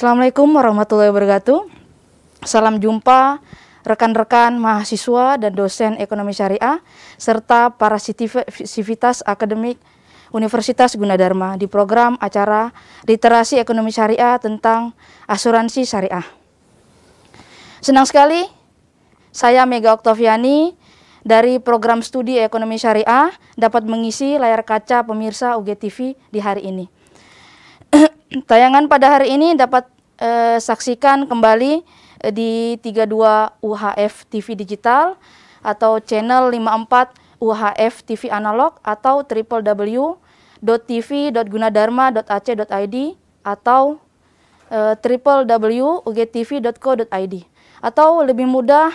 Assalamualaikum warahmatullahi wabarakatuh. Salam jumpa rekan-rekan mahasiswa dan dosen ekonomi syariah serta para sivitas akademik Universitas Gunadarma di program acara literasi ekonomi syariah tentang asuransi syariah. Senang sekali saya Mega Oktaviani dari program studi ekonomi syariah dapat mengisi layar kaca pemirsa UGTV di hari ini. Tayangan pada hari ini dapat eh, saksikan kembali eh, di 32 UHF TV digital atau channel 54 UHF TV analog atau www.tv.gunadarma.ac.id atau eh, www.ugtv.co.id atau lebih mudah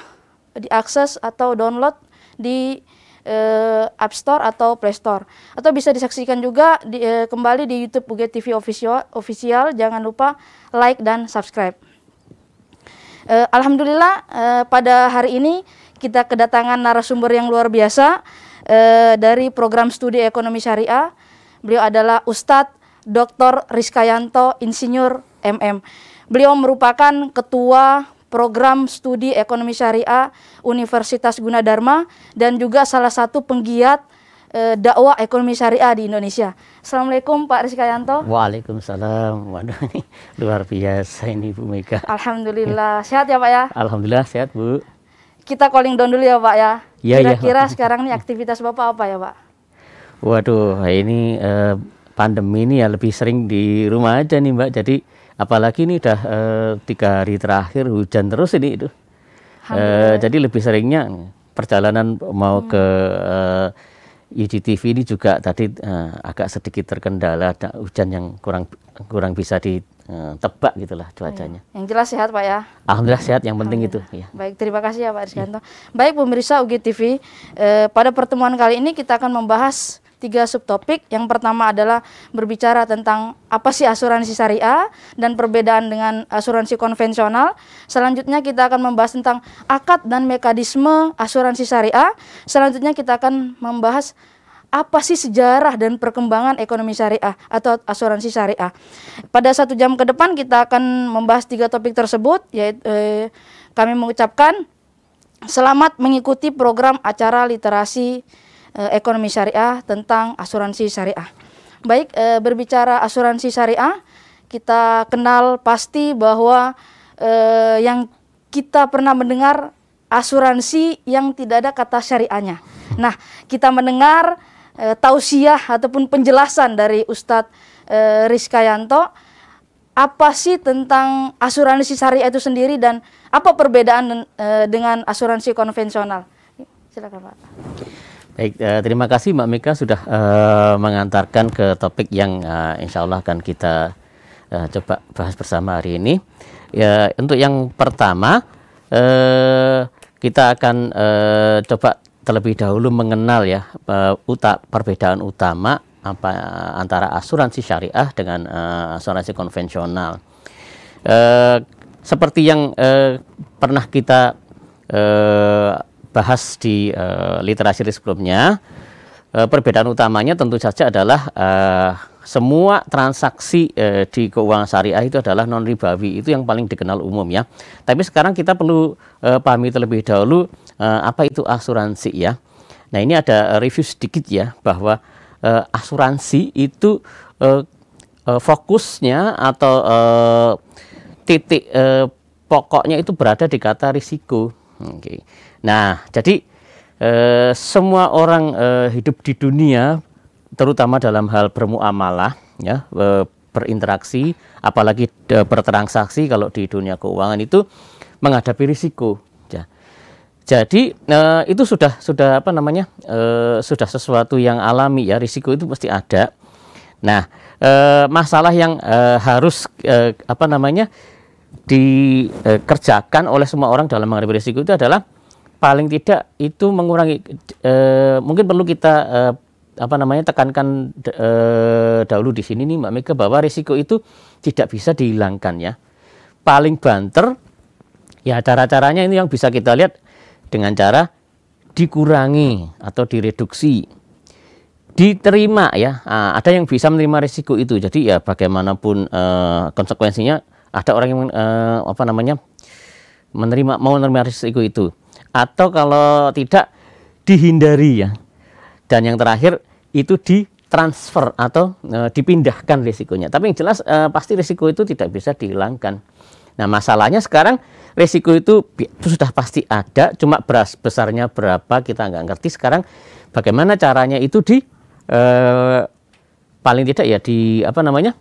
diakses atau download di uh, App Store atau Play Store. Atau bisa disaksikan juga di, uh, kembali di YouTube UGE TV official, official. Jangan lupa like dan subscribe. Uh, Alhamdulillah uh, pada hari ini kita kedatangan narasumber yang luar biasa uh, dari program studi ekonomi syariah. Beliau adalah Ustadz Dr. Rizkayanto Insinyur MM. Beliau merupakan ketua program studi ekonomi syariah Universitas Gunadarma dan juga salah satu penggiat e, dakwah ekonomi syariah di Indonesia. Assalamualaikum Pak Rizky Waalaikumsalam. Waduh ini luar biasa ini Bu Mega. Alhamdulillah. Sehat ya Pak ya? Alhamdulillah sehat Bu. Kita calling down dulu ya Pak ya. Ya Kira-kira ya, sekarang ini aktivitas Bapak apa ya Pak? Waduh, ini eh, pandemi ini ya lebih sering di rumah aja nih Mbak. Jadi apalagi ini udah e, tiga hari terakhir hujan terus ini itu e, jadi lebih seringnya perjalanan mau hmm. ke e, eh, UGTV ini juga tadi e, agak sedikit terkendala ada hujan yang kurang kurang bisa di tebak gitulah iya. cuacanya. Yang jelas sehat Pak ya. Alhamdulillah sehat yang penting itu. Ya. Baik terima kasih ya Pak Rizkanto. Ya. Baik pemirsa UGTV eh, pada pertemuan kali ini kita akan membahas tiga subtopik. Yang pertama adalah berbicara tentang apa sih asuransi syariah dan perbedaan dengan asuransi konvensional. Selanjutnya kita akan membahas tentang akad dan mekanisme asuransi syariah. Selanjutnya kita akan membahas apa sih sejarah dan perkembangan ekonomi syariah atau asuransi syariah. Pada satu jam ke depan kita akan membahas tiga topik tersebut, yaitu eh, kami mengucapkan selamat mengikuti program acara literasi Eh, ekonomi syariah tentang asuransi syariah. Baik, eh, berbicara asuransi syariah, kita kenal pasti bahwa eh, yang kita pernah mendengar asuransi yang tidak ada kata syariahnya. Nah, kita mendengar e, tausiah ataupun penjelasan dari Ustadz Rizkayanto apa sih tentang asuransi syariah itu sendiri dan apa perbedaan dengan asuransi konvensional? Silakan Pak. Baik, uh, terima kasih Mbak Mika sudah uh, mengantarkan ke topik yang uh, insya Allah akan kita uh, coba bahas bersama hari ini. Ya, untuk yang pertama, uh, kita akan uh, coba terlebih dahulu mengenal ya uh, uta, perbedaan utama apa antara asuransi syariah dengan uh, asuransi konvensional. Uh, seperti yang uh, pernah kita uh, bahas di uh, literasi sebelumnya, uh, perbedaan utamanya tentu saja adalah uh, semua transaksi uh, di keuangan syariah itu adalah non ribawi itu yang paling dikenal umum ya. Tapi sekarang kita perlu uh, pahami terlebih dahulu uh, apa itu asuransi ya. Nah ini ada review sedikit ya bahwa uh, asuransi itu uh, uh, fokusnya atau uh, titik uh, pokoknya itu berada di kata risiko. Okay. Nah, jadi e, semua orang e, hidup di dunia, terutama dalam hal bermuamalah, ya, e, berinteraksi, apalagi e, bertransaksi kalau di dunia keuangan itu menghadapi risiko. Ya. Jadi e, itu sudah sudah apa namanya e, sudah sesuatu yang alami ya, risiko itu pasti ada. Nah, e, masalah yang e, harus e, apa namanya dikerjakan oleh semua orang dalam menghadapi risiko itu adalah paling tidak itu mengurangi eh, mungkin perlu kita eh, apa namanya tekankan eh, dahulu di sini nih Mbak Mega bahwa risiko itu tidak bisa dihilangkan ya. Paling banter ya cara-caranya ini yang bisa kita lihat dengan cara dikurangi atau direduksi diterima ya nah, ada yang bisa menerima risiko itu jadi ya bagaimanapun eh, konsekuensinya ada orang yang eh, apa namanya menerima mau menerima risiko itu atau kalau tidak dihindari ya. Dan yang terakhir itu di transfer atau e, dipindahkan risikonya. Tapi yang jelas e, pasti risiko itu tidak bisa dihilangkan. Nah, masalahnya sekarang risiko itu, sudah pasti ada, cuma beras besarnya berapa kita nggak ngerti. Sekarang bagaimana caranya itu di e, paling tidak ya di apa namanya?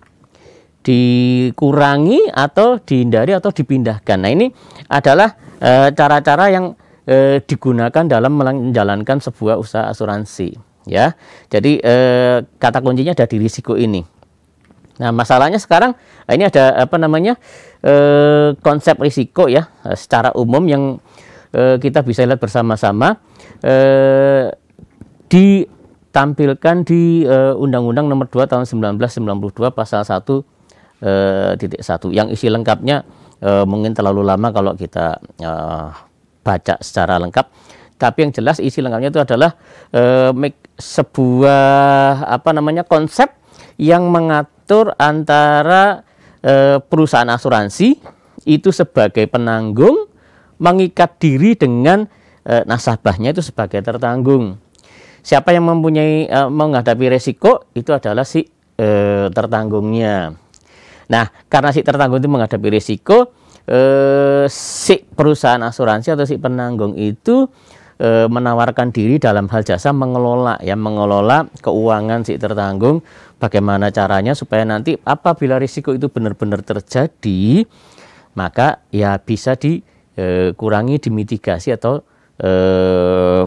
dikurangi atau dihindari atau dipindahkan. Nah, ini adalah e, cara-cara yang eh, digunakan dalam menjalankan sebuah usaha asuransi ya. Jadi eh, kata kuncinya ada di risiko ini. Nah, masalahnya sekarang ini ada apa namanya? Eh, konsep risiko ya eh, secara umum yang eh, kita bisa lihat bersama-sama eh, ditampilkan di eh, Undang-Undang uh, Nomor 2 Tahun 1992 Pasal 1 uh, eh, titik 1 yang isi lengkapnya uh, mungkin terlalu lama kalau kita uh, baca secara lengkap. Tapi yang jelas isi lengkapnya itu adalah uh, sebuah apa namanya konsep yang mengatur antara uh, perusahaan asuransi itu sebagai penanggung mengikat diri dengan e, nasabahnya itu sebagai tertanggung. Siapa yang mempunyai e, menghadapi resiko itu adalah si e, tertanggungnya. Nah, karena si tertanggung itu menghadapi risiko, eh, si perusahaan asuransi atau si penanggung itu e, menawarkan diri dalam hal jasa mengelola ya mengelola keuangan si tertanggung bagaimana caranya supaya nanti apabila risiko itu benar-benar terjadi maka ya bisa dikurangi eh, dimitigasi atau e,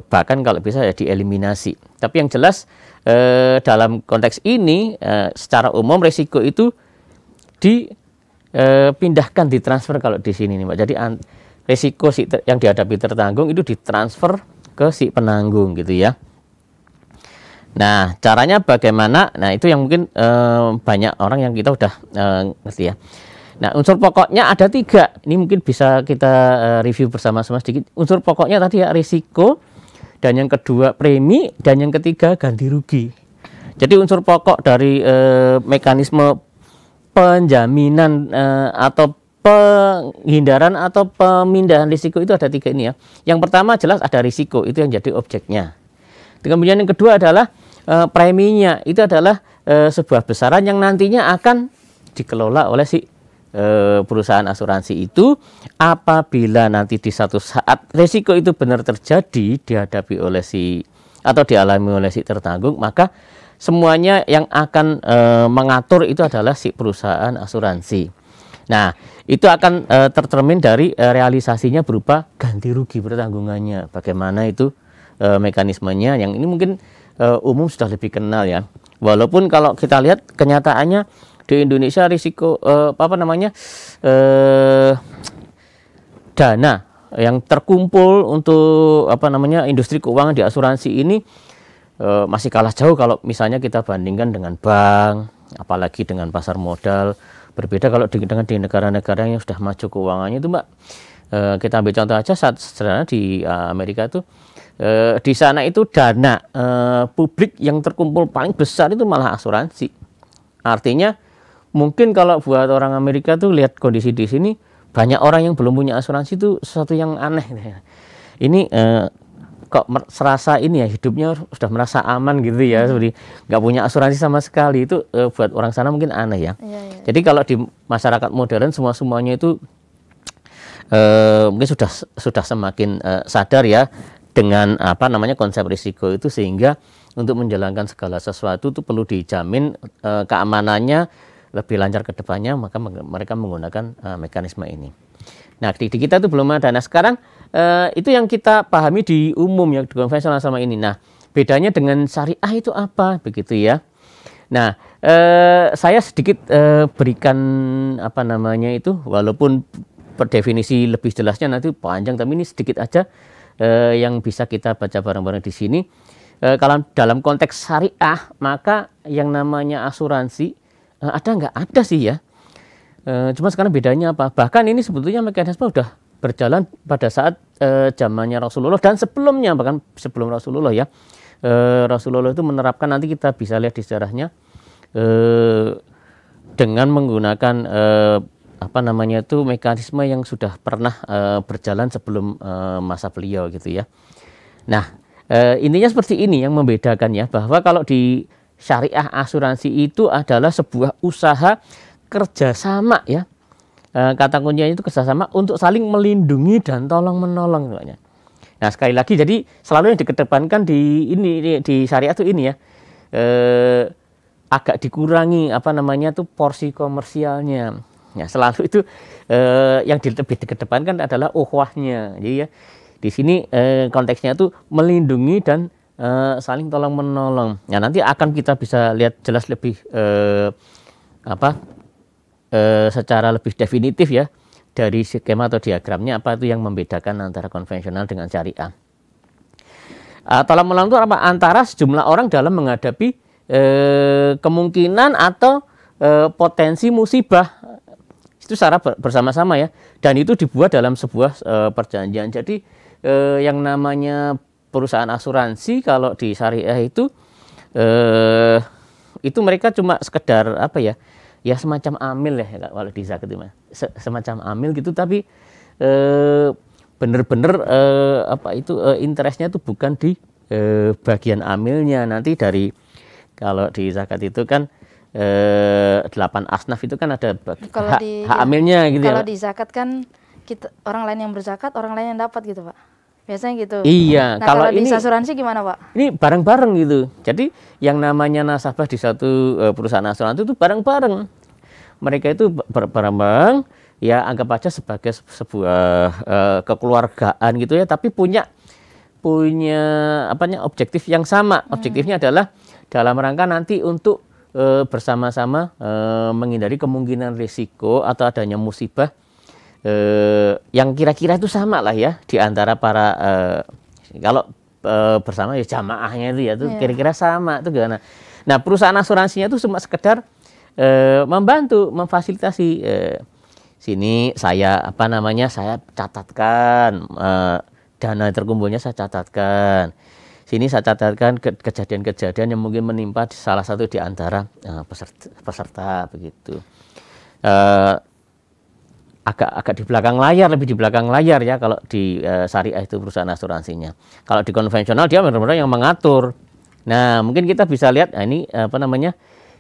bahkan kalau bisa ya dieliminasi tapi yang jelas e, dalam konteks ini e, secara umum risiko itu di e, pindahkan transfer kalau di sini nih Mbak. Jadi an, risiko si ter, yang dihadapi tertanggung itu ditransfer ke si penanggung gitu ya. Nah, caranya bagaimana? Nah, itu yang mungkin e, banyak orang yang kita udah e, ngerti ya. Nah, unsur pokoknya ada tiga. Ini mungkin bisa kita e, review bersama-sama sedikit. Unsur pokoknya tadi ya risiko, dan yang kedua premi, dan yang ketiga ganti rugi. Jadi unsur pokok dari e, mekanisme penjaminan uh, atau penghindaran atau pemindahan risiko itu ada tiga ini ya. Yang pertama jelas ada risiko itu yang jadi objeknya. Kemudian yang kedua adalah e, preminya itu adalah e, sebuah besaran yang nantinya akan dikelola oleh si perusahaan asuransi itu apabila nanti di satu saat risiko itu benar terjadi dihadapi oleh si atau dialami oleh si tertanggung maka semuanya yang akan e, mengatur itu adalah si perusahaan asuransi. Nah, itu akan e, tercermin dari e, realisasinya berupa ganti rugi pertanggungannya. Bagaimana itu e, mekanismenya? Yang ini mungkin e, umum sudah lebih kenal ya. Walaupun kalau kita lihat kenyataannya di Indonesia risiko e, apa namanya e, dana yang terkumpul untuk apa namanya industri keuangan di asuransi ini e, masih kalah jauh kalau misalnya kita bandingkan dengan bank, apalagi dengan pasar modal. Berbeda kalau di, dengan di negara-negara yang sudah maju keuangannya itu, Mbak. E, kita ambil contoh aja saat sederhana di eh, Amerika itu e, di sana itu dana e, publik yang terkumpul paling besar itu malah asuransi. Artinya mungkin kalau buat orang Amerika tuh lihat kondisi di sini banyak orang yang belum punya asuransi itu sesuatu yang aneh. Ini e, kok serasa ini ya hidupnya sudah merasa aman gitu ya hmm. seperti nggak punya asuransi sama sekali itu e, buat orang sana mungkin aneh ya. Yeah, yeah. Jadi kalau di masyarakat modern semua semuanya itu e, mungkin sudah sudah semakin e, sadar ya dengan apa namanya konsep risiko itu sehingga untuk menjalankan segala sesuatu itu perlu dijamin e, keamanannya lebih lancar ke depannya maka mereka menggunakan e, mekanisme ini. Nah di, di kita itu belum ada. Nah sekarang Eh, itu yang kita pahami di umum ya di konvensional sama ini. Nah, bedanya dengan syariah itu apa begitu ya? Nah, eh, saya sedikit eh, berikan apa namanya itu, walaupun per definisi lebih jelasnya nanti panjang, tapi ini sedikit aja eh, yang bisa kita baca bareng-bareng di sini. Eh, kalau dalam konteks syariah, maka yang namanya asuransi eh, ada nggak ada sih ya? Eh, cuma sekarang bedanya apa? Bahkan ini sebetulnya mekanisme udah berjalan pada saat e, zamannya Rasulullah dan sebelumnya bahkan sebelum Rasulullah ya e, Rasulullah itu menerapkan nanti kita bisa lihat di sejarahnya e, dengan menggunakan e, apa namanya itu mekanisme yang sudah pernah e, berjalan sebelum e, masa beliau gitu ya. Nah e, intinya seperti ini yang membedakan ya bahwa kalau di syariah asuransi itu adalah sebuah usaha kerjasama ya Eh, kata kuncinya itu kerjasama untuk saling melindungi dan tolong menolong semuanya. Nah sekali lagi jadi selalu yang dikedepankan di ini di syariat itu ini ya eh, agak dikurangi apa namanya tuh porsi komersialnya. Ya selalu itu eh, yang lebih dikedepankan adalah ukhwahnya. Jadi ya di sini eh, konteksnya itu melindungi dan eh, saling tolong menolong. Ya nanti akan kita bisa lihat jelas lebih eh, apa Eh, secara lebih definitif ya dari skema atau diagramnya apa itu yang membedakan antara konvensional dengan syariah. Uh, tolak menolong itu apa? Antara sejumlah orang dalam menghadapi e, kemungkinan atau e, potensi musibah itu secara bersama-sama ya dan itu dibuat dalam sebuah e, perjanjian jadi e, yang namanya perusahaan asuransi kalau di syariah itu e, itu mereka cuma sekedar apa ya ya semacam amil ya kalau di zakat itu semacam amil gitu tapi eh, bener-bener e, apa itu e, interestnya itu bukan di e, bagian amilnya nanti dari kalau di zakat itu kan delapan asnaf itu kan ada kalau hak, di, hak amilnya gitu ya. kalau ya. di zakat kan kita orang lain yang berzakat orang lain yang dapat gitu pak biasanya gitu. Iya. Nah, kalau, kalau ini, di asuransi gimana pak? Ini bareng-bareng gitu. Jadi yang namanya nasabah di satu perusahaan asuransi itu bareng-bareng mereka itu berbareng ya anggap aja sebagai sebuah uh, kekeluargaan gitu ya tapi punya punya apa apanya objektif yang sama hmm. objektifnya hmm. adalah dalam rangka nanti untuk uh, bersama-sama uh, menghindari kemungkinan risiko atau adanya musibah uh, yang kira-kira itu sama lah ya di antara para uh, kalau uh, bersama ya jamaahnya itu ya itu yeah. kira-kira sama itu gimana nah perusahaan asuransinya itu cuma sekedar Eh, membantu memfasilitasi e, sini saya apa namanya saya catatkan e, dana terkumpulnya saya catatkan sini saya catatkan kejadian-kejadian yang mungkin menimpa salah satu di antara e, peserta, peserta begitu e, agak agak di belakang layar lebih di belakang layar ya kalau di e, syariah itu perusahaan asuransinya kalau di konvensional dia benar-benar yang mengatur nah mungkin kita bisa lihat nah ini apa namanya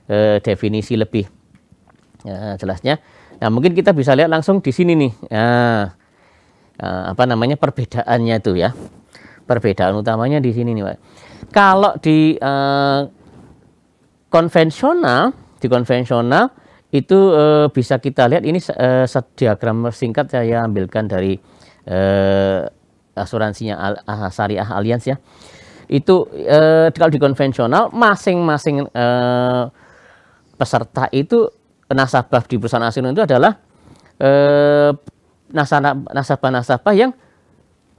eh, definisi lebih ya, jelasnya. Nah mungkin kita bisa lihat langsung di sini nih. Nah, apa namanya perbedaannya itu ya. Perbedaan utamanya di sini nih Pak. Kalau di eh, konvensional, di konvensional itu eh, bisa kita lihat ini eh, diagram singkat saya ambilkan dari eh, asuransinya al, ah, Syariah Alliance ya. Itu eh, kalau di konvensional masing-masing eh, peserta itu nasabah di perusahaan asuransi itu adalah eh, nasabah-nasabah yang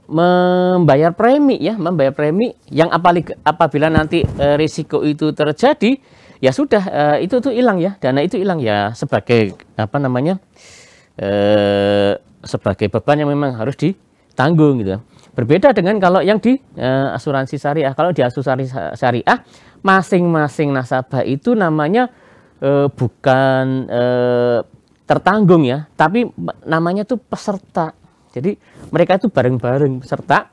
membayar premi ya, membayar premi yang apalik, apabila nanti e, risiko itu terjadi ya sudah e, itu tuh hilang ya, dana itu hilang ya sebagai apa namanya? E, sebagai beban yang memang harus ditanggung gitu. Berbeda dengan kalau yang di e, asuransi syariah. Kalau di asuransi syariah masing-masing nasabah itu namanya uh, bukan eh, tertanggung ya, tapi namanya tuh peserta. Jadi mereka itu bareng-bareng peserta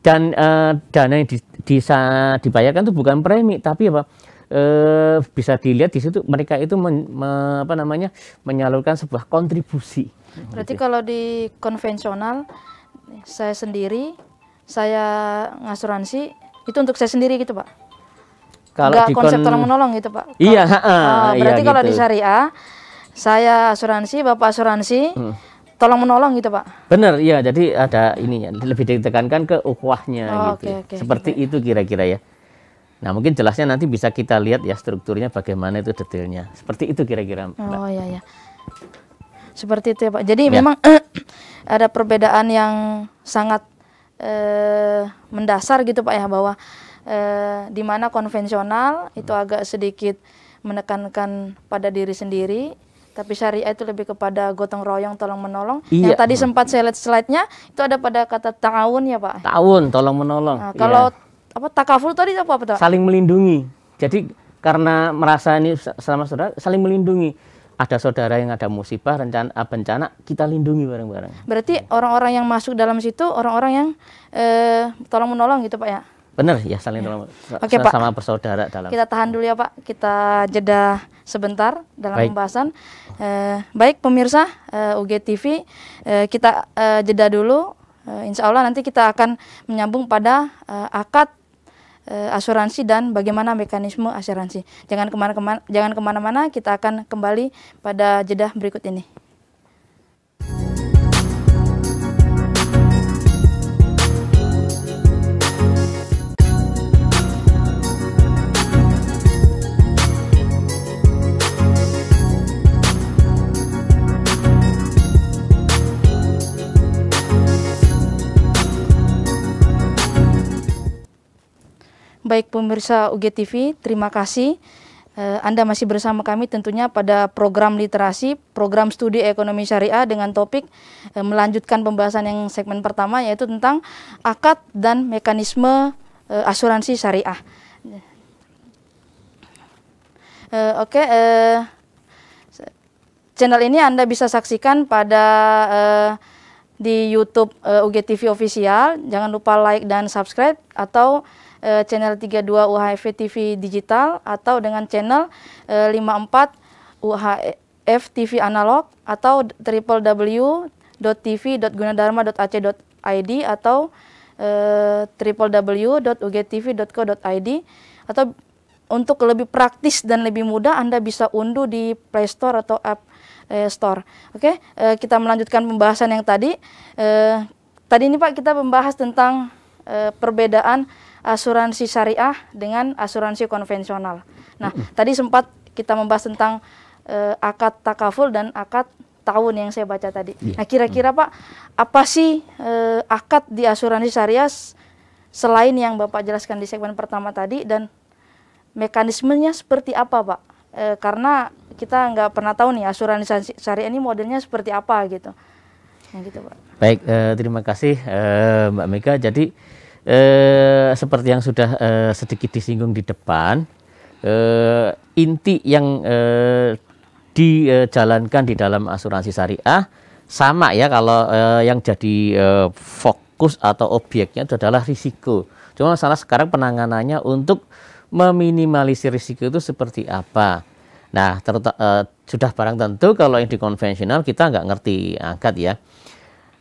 dan eh, dana yang di, bisa dibayarkan itu bukan premi, tapi apa? Eh, bisa dilihat di situ mereka itu men, me, apa namanya menyalurkan sebuah kontribusi. Berarti gitu. kalau di konvensional saya sendiri saya ngasuransi itu untuk saya sendiri gitu pak? kalau Nggak, konsep tolong menolong gitu pak kalo, iya uh, berarti iya, kalau gitu. di syariah saya asuransi bapak asuransi hmm. tolong menolong gitu pak benar iya jadi ada ini ya lebih ditekankan ke ukhuwahnya oh, gitu okay, okay, seperti okay. Gitu. itu kira-kira ya Nah, mungkin jelasnya nanti bisa kita lihat ya strukturnya bagaimana itu detailnya. Seperti itu kira-kira. Oh iya iya Seperti itu ya, Pak. Jadi ya. memang ada perbedaan yang sangat eh, mendasar gitu, Pak ya, bahwa eh, di mana konvensional itu hmm. agak sedikit menekankan pada diri sendiri tapi syariah itu lebih kepada gotong royong tolong menolong iya. yang tadi sempat hmm. saya lihat slide-nya itu ada pada kata tahun ya pak tahun tolong menolong nah, kalau iya. apa takaful tadi apa apa pak? saling melindungi jadi karena merasa ini selama saudara saling melindungi ada saudara yang ada musibah rencana eh, bencana kita lindungi bareng-bareng. Berarti orang-orang yang masuk dalam situ orang-orang yang eh, tolong menolong gitu pak ya? Benar ya saling dalam iya. Oke, sama Pak. dalam. Kita tahan dulu ya Pak. Kita jeda sebentar dalam baik. pembahasan. Eh, baik pemirsa eh, UG eh, kita eh, jeda dulu. Eh, insya Allah nanti kita akan menyambung pada eh, akad eh, asuransi dan bagaimana mekanisme asuransi. Jangan kemana-mana, jangan kemana-mana. Kita akan kembali pada jeda berikut ini. baik pemirsa UGTV, terima kasih. Eh, Anda masih bersama kami tentunya pada program literasi, program studi ekonomi syariah dengan topik eh, melanjutkan pembahasan yang segmen pertama yaitu tentang akad dan mekanisme eh, asuransi syariah. Oke, channel ini Anda bisa saksikan pada di YouTube UGTV Official. Jangan lupa like dan subscribe atau uh, channel 32 UHF TV digital atau dengan channel uh, 54 UHF TV analog atau www.tv.gunadarma.ac.id atau uh, eh, www.ugtv.co.id atau untuk lebih praktis dan lebih mudah Anda bisa unduh di Play Store atau App eh, Store. Oke, okay? eh, kita melanjutkan pembahasan yang tadi. Eh, tadi ini Pak kita membahas tentang eh, perbedaan asuransi syariah dengan asuransi konvensional. Nah, tadi sempat kita membahas tentang uh, akad takaful dan akad tahun yang saya baca tadi. Yeah. Nah, kira-kira Pak, apa sih uh, akad di asuransi syariah selain yang Bapak jelaskan di segmen pertama tadi dan mekanismenya seperti apa, Pak? E, karena kita nggak pernah tahu nih asuransi syariah ini modelnya seperti apa gitu. Nah, gitu, Pak. Baik, e, terima kasih e, Mbak Mega. Jadi eh, seperti yang sudah eh, sedikit disinggung di depan, eh, inti yang eh, dijalankan di dalam asuransi syariah sama ya kalau eh, yang jadi eh, fokus atau obyeknya itu adalah risiko. Cuma salah sekarang penanganannya untuk meminimalisir risiko itu seperti apa. Nah, eh, sudah barang tentu kalau yang di konvensional kita nggak ngerti angkat ya.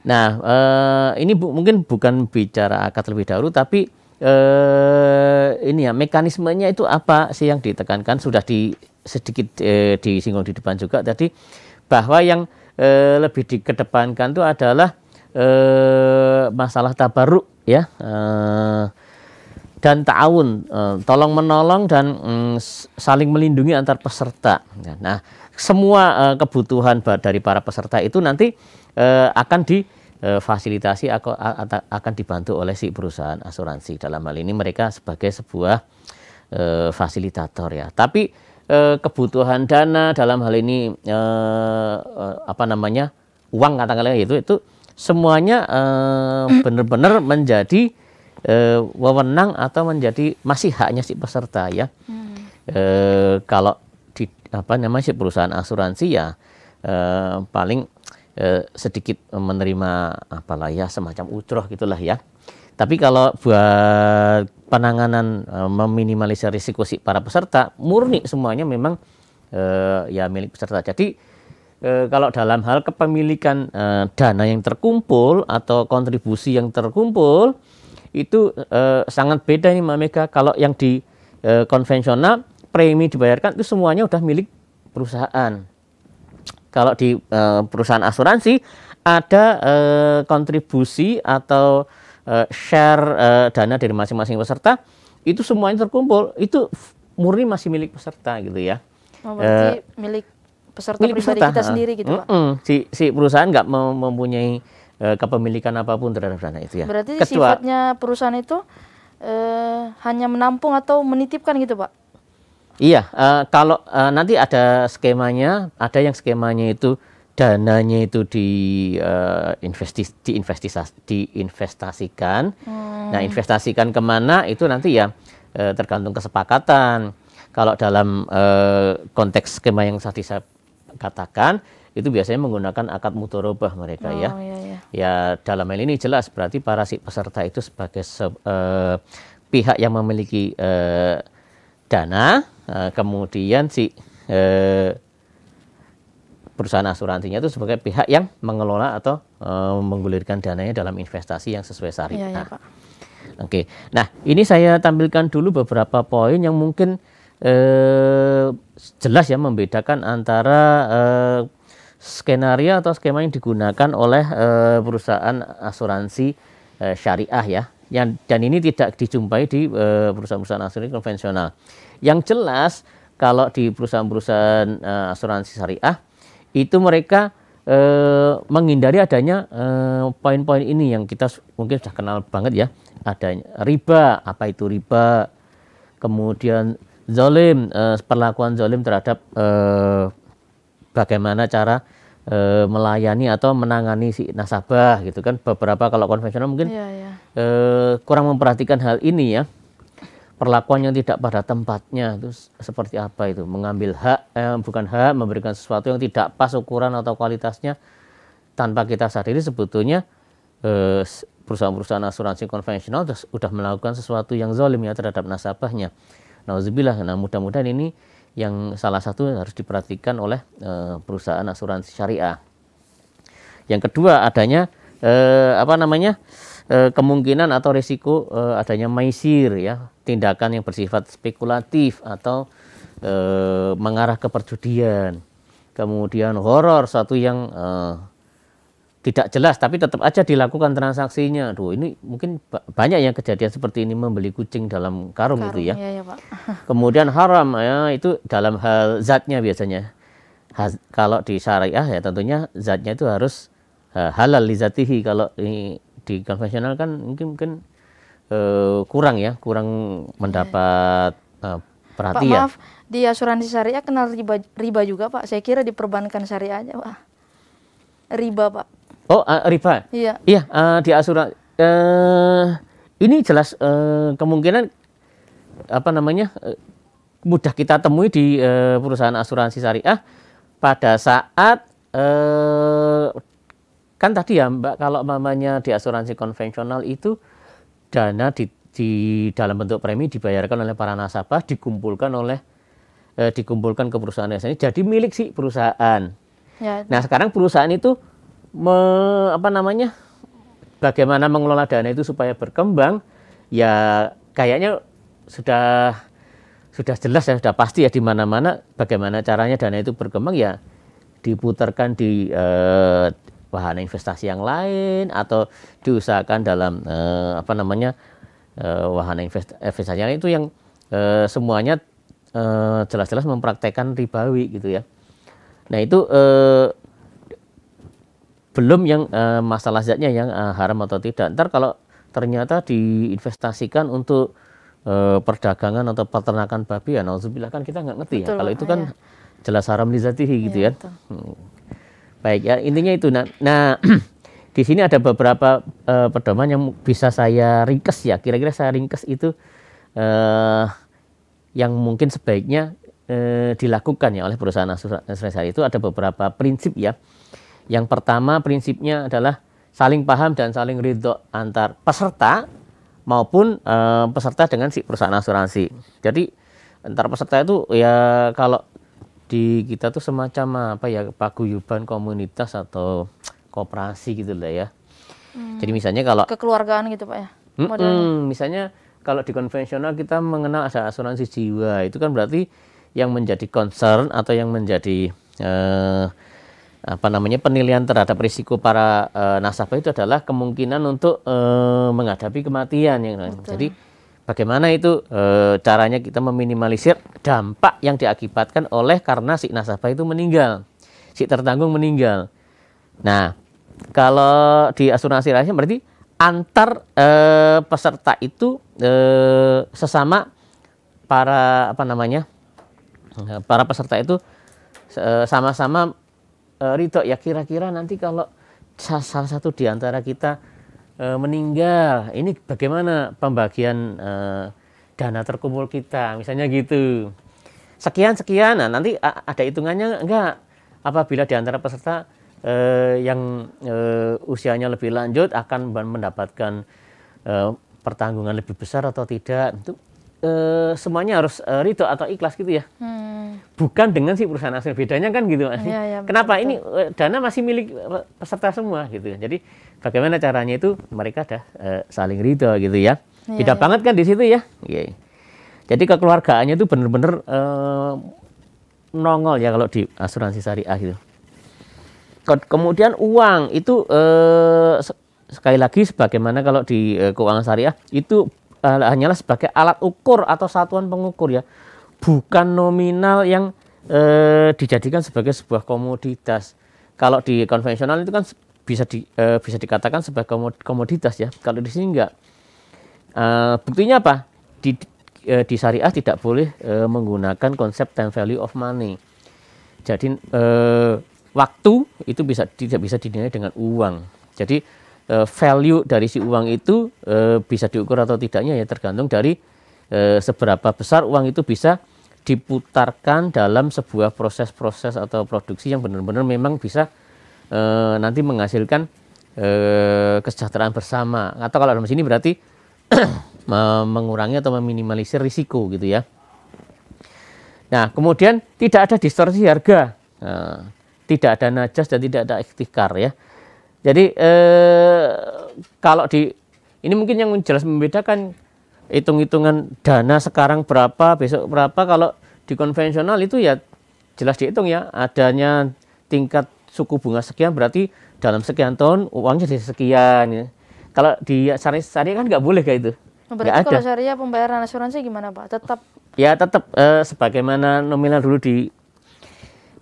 Nah, eh, ini bu, mungkin bukan bicara akad lebih dahulu, tapi eh, ini ya mekanismenya itu apa sih yang ditekankan sudah di sedikit eh, disinggung di depan juga tadi bahwa yang eh, lebih dikedepankan itu adalah eh, masalah tabaruk ya eh, dan ta'awun eh, tolong menolong dan mm, saling melindungi antar peserta. Nah, semua eh, kebutuhan dari para peserta itu nanti uh, akan difasilitasi eh, akan dibantu oleh si perusahaan asuransi dalam hal ini mereka sebagai sebuah eh, fasilitator ya tapi kebutuhan dana dalam hal ini eh, apa namanya uang katakanlah itu itu semuanya hmm. benar-benar menjadi wewenang atau menjadi masih haknya si peserta ya hmm. kalau di apa namanya si perusahaan asuransi ya paling Eh, sedikit menerima apalah ya semacam utroh gitulah ya. Tapi kalau buat penanganan e, meminimalisir risiko si para peserta murni semuanya memang e, ya milik peserta. Jadi e, kalau dalam hal kepemilikan e, dana yang terkumpul atau kontribusi yang terkumpul itu e, sangat beda nih Mbak Mega. Kalau yang di e, konvensional premi dibayarkan itu semuanya udah milik perusahaan. Kalau di e, perusahaan asuransi ada e, kontribusi atau e, share e, dana dari masing-masing peserta itu semuanya terkumpul itu murni masih milik peserta gitu ya. Oh, berarti e, milik peserta milik pribadi peserta. kita sendiri gitu mm -mm. pak. Si, si perusahaan nggak mem mempunyai e, kepemilikan apapun terhadap dana itu ya. Berarti Ketua, sifatnya perusahaan itu e, hanya menampung atau menitipkan gitu pak? Iya, uh, kalau uh, nanti ada skemanya, ada yang skemanya itu dananya itu di uh, investi diinvestis diinvestasikan. Hmm. Nah, investasikan kemana itu nanti ya uh, tergantung kesepakatan. Kalau dalam uh, konteks skema yang tadi saya katakan itu biasanya menggunakan akad mutorobah mereka ya. oh, ya. Iya, iya. Ya dalam hal ini jelas berarti para si peserta itu sebagai se uh, pihak yang memiliki uh, dana Nah, kemudian si eh, perusahaan asuransinya itu sebagai pihak yang mengelola atau menggulirkan eh, menggulirkan dananya dalam investasi yang sesuai syariah. Ya, ya, Oke, okay. nah ini saya tampilkan dulu beberapa poin yang mungkin eh, jelas ya membedakan antara eh, skenario atau skema yang digunakan oleh eh, perusahaan asuransi eh, syariah ya, yang dan ini tidak dijumpai di eh, perusahaan-perusahaan asuransi konvensional. Yang jelas kalau di perusahaan-perusahaan uh, asuransi syariah itu mereka uh, menghindari adanya eh, poin-poin uh, ini yang kita mungkin sudah kenal banget ya adanya riba apa itu riba kemudian zolim perlakuan zolim terhadap bagaimana cara uh, melayani atau menangani si nasabah gitu kan beberapa kalau konvensional mungkin yeah, yeah. Uh, kurang memperhatikan hal ini ya perlakuan yang tidak pada tempatnya itu seperti apa itu mengambil hak eh, bukan hak memberikan sesuatu yang tidak pas ukuran atau kualitasnya tanpa kita sadari sebetulnya eh, perusahaan-perusahaan asuransi konvensional sudah melakukan sesuatu yang zalim ya terhadap nasabahnya. Nauzubillah. Nah, mudah-mudahan ini yang salah satu harus diperhatikan oleh eh, perusahaan asuransi syariah. Yang kedua adanya eh, apa namanya? Eh, kemungkinan atau risiko eh, adanya maisir ya tindakan yang bersifat spekulatif atau eh, mengarah ke perjudian kemudian horor satu yang tidak jelas tapi tetap aja dilakukan transaksinya. Duh, ini mungkin banyak yang kejadian seperti ini membeli kucing dalam karung, karung itu ya. ya, ya Pak. Kemudian haram ya itu dalam hal zatnya biasanya. Ha, kalau di syariah ya tentunya zatnya itu harus ha, halal lizatihi kalau ini di konvensional kan mungkin mungkin uh, kurang ya, kurang mendapat uh, perhatian. Pak, maaf, di asuransi syariah kenal riba riba juga, Pak. Saya kira di perbankan syariah aja, Pak. Riba, Pak. Oh, uh, riba. Iya. Iya, uh, di asuransi uh, ini jelas uh, kemungkinan apa namanya? Uh, mudah kita temui di uh, perusahaan asuransi syariah pada saat uh, kan tadi ya Mbak kalau mamanya di asuransi konvensional itu dana di, di dalam bentuk premi dibayarkan oleh para nasabah dikumpulkan oleh eh, dikumpulkan ke perusahaan ini jadi milik si perusahaan. Ya. Nah sekarang perusahaan itu me, apa namanya bagaimana mengelola dana itu supaya berkembang ya kayaknya sudah sudah jelas ya sudah pasti ya di mana-mana bagaimana caranya dana itu berkembang ya diputarkan di eh, wahana investasi yang lain atau diusahakan dalam uh, apa namanya uh, wahana invest, investasi yang lain itu yang uh, semuanya jelas-jelas uh, mempraktekkan ribawi gitu ya. Nah itu uh, belum yang uh, masalah zatnya yang uh, haram atau tidak. Ntar kalau ternyata diinvestasikan untuk perdagangan atau peternakan babi ya, nauzubillah kan kita nggak ngerti ya. betul, ya. Kalau itu kan ya. jelas haram lizatihi gitu iya, ya. ya. Baik ya, intinya itu. Nah, nah di sini ada beberapa uh, pedoman yang bisa saya ringkes ya. Kira-kira saya ringkes itu uh, yang mungkin sebaiknya uh, dilakukan ya oleh perusahaan asuransi itu ada beberapa prinsip ya. Yang pertama prinsipnya adalah saling paham dan saling ridho antar peserta maupun uh, peserta dengan si perusahaan asuransi. Jadi antar peserta itu ya kalau di kita tuh semacam apa ya paguyuban komunitas atau kooperasi gitu lah ya. Hmm. Jadi misalnya kalau kekeluargaan gitu pak ya. Hmm, misalnya kalau di konvensional kita mengenal ada asuransi jiwa itu kan berarti yang menjadi concern atau yang menjadi eh, apa namanya penilaian terhadap risiko para eh, nasabah itu adalah kemungkinan untuk eh, menghadapi kematian yang kan? Betul. jadi Bagaimana itu e, caranya kita meminimalisir dampak yang diakibatkan oleh karena si nasabah itu meninggal, si tertanggung meninggal. Nah, kalau di asuransi rahasia berarti antar e, peserta itu e, sesama para apa namanya para peserta itu sama-sama e, ridho ya kira-kira nanti kalau salah satu di antara kita e, meninggal ini bagaimana pembagian e, dana terkumpul kita misalnya gitu sekian sekian nah nanti ada hitungannya enggak apabila di antara peserta e, yang e, usianya lebih lanjut akan mendapatkan e, pertanggungan lebih besar atau tidak itu e, semuanya harus e, ridho atau ikhlas gitu ya hmm hmm. bukan dengan si perusahaan asing. Bedanya kan gitu mas. Ya, ya, Kenapa betul. ini eh, dana masih milik eh, peserta semua gitu. Jadi bagaimana caranya itu mereka ada uh, eh, saling ridho gitu ya. ya ya. banget kan di situ ya. Yeah. Iya. Jadi kekeluargaannya itu benar-benar uh, nongol ya kalau di asuransi syariah itu. Kemudian uang itu eh, sekali lagi sebagaimana kalau di eh, keuangan syariah itu eh, hanyalah sebagai alat ukur atau satuan pengukur ya bukan nominal yang eh, dijadikan sebagai sebuah komoditas. Kalau di konvensional itu kan bisa di, eh, bisa dikatakan sebagai komoditas ya. Kalau di sini enggak. Eh, buktinya apa? Di eh, di syariah tidak boleh eh, menggunakan konsep time value of money. Jadi eh, waktu itu bisa tidak bisa dinilai dengan uang. Jadi eh, value dari si uang itu eh, bisa diukur atau tidaknya ya tergantung dari e, seberapa besar uang itu bisa diputarkan dalam sebuah proses-proses atau produksi yang benar-benar memang bisa e, nanti menghasilkan e, kesejahteraan bersama atau kalau dalam sini berarti mengurangi atau meminimalisir risiko gitu ya. Nah kemudian tidak ada distorsi harga, nah, tidak ada najas dan tidak ada ikhtikar ya. Jadi e, kalau di ini mungkin yang jelas membedakan hitung-hitungan dana sekarang berapa, besok berapa, kalau di konvensional itu ya jelas dihitung ya, adanya tingkat suku bunga sekian berarti dalam sekian tahun uangnya jadi sekian ya. Kalau di syariah sari kan nggak boleh kayak itu. Nah, berarti gak kalau syariah pembayaran asuransi gimana Pak? Tetap Ya tetap eh, sebagaimana nominal dulu di